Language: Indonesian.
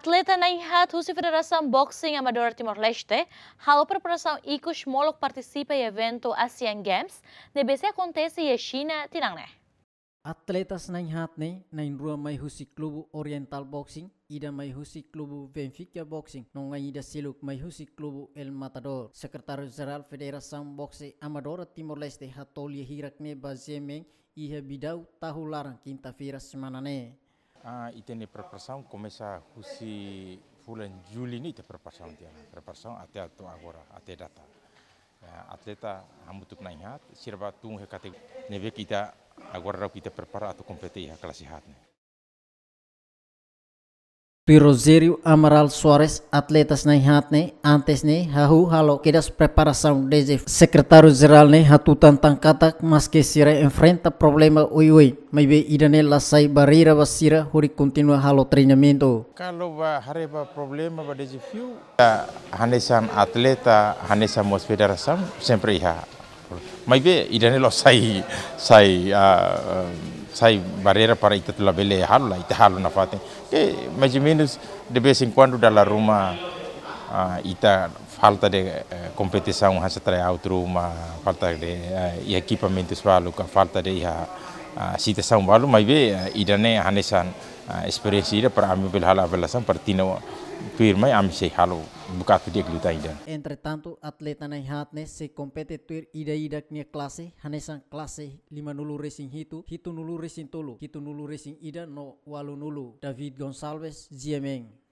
Atleta Naihat Rússia Federação Boxing Amador Timor-Leste halo preparação e Kushmolok participa em evento Asian Games, DBC acontece em China, Tinangné. Atletas Naihat ne nain rua mai husi klubu Oriental Boxing ida mai husi klubu Benfica Boxing nongai ida siluk mai husi klubu El Matador. Sekretaris Jeral Federação boxing Amador Timor-Leste Hatolia Hirakne Bazemeng iha bidau tahu larang kinta viras semanane. Ah, ite ne komesa husi bulan Juli ini ite preparação tiang, Preparação até ato agora, até data. Ya, atleta hamutuk na inhat, sirba tung hekate neve kita agora kita prepara atau compete ya kelas sehatnya. Pirozerio Amaral Suarez, atletas na hatne, antes ne, hahu halo quedas preparação desde secretário-geral ne, tantang katak, mas que sira enfrenta problema ui ui, mas be idane lasai barreira basira, huri continua halo treinamento. Kalau ba hareba problema ba desafio, ya, Hanesan atleta, Hanesan mos federação, sempre iha. Mas be idane lasai, sai, sai uh, sai barreira para ita tu bele halu la ita halu na fate que mais de vez en cuando da la ruma uh, ah, ita falta de uh, eh, competição hasa trai outro uma falta de uh, eh, equipamentos valo falta de uh, situação valo mas ve uh, ida ne hanesan uh, para ambil hala avelasan para Tuirmai amsei halo bukatu dia glutaidan. Entretanto, atleta na hatne se competitor ida idak nia klase, hanesan klase lima nulu racing hitu, hitu nulu racing tolu, hitu nulu racing ida no walu nulu. David Gonsalves Ziemeng.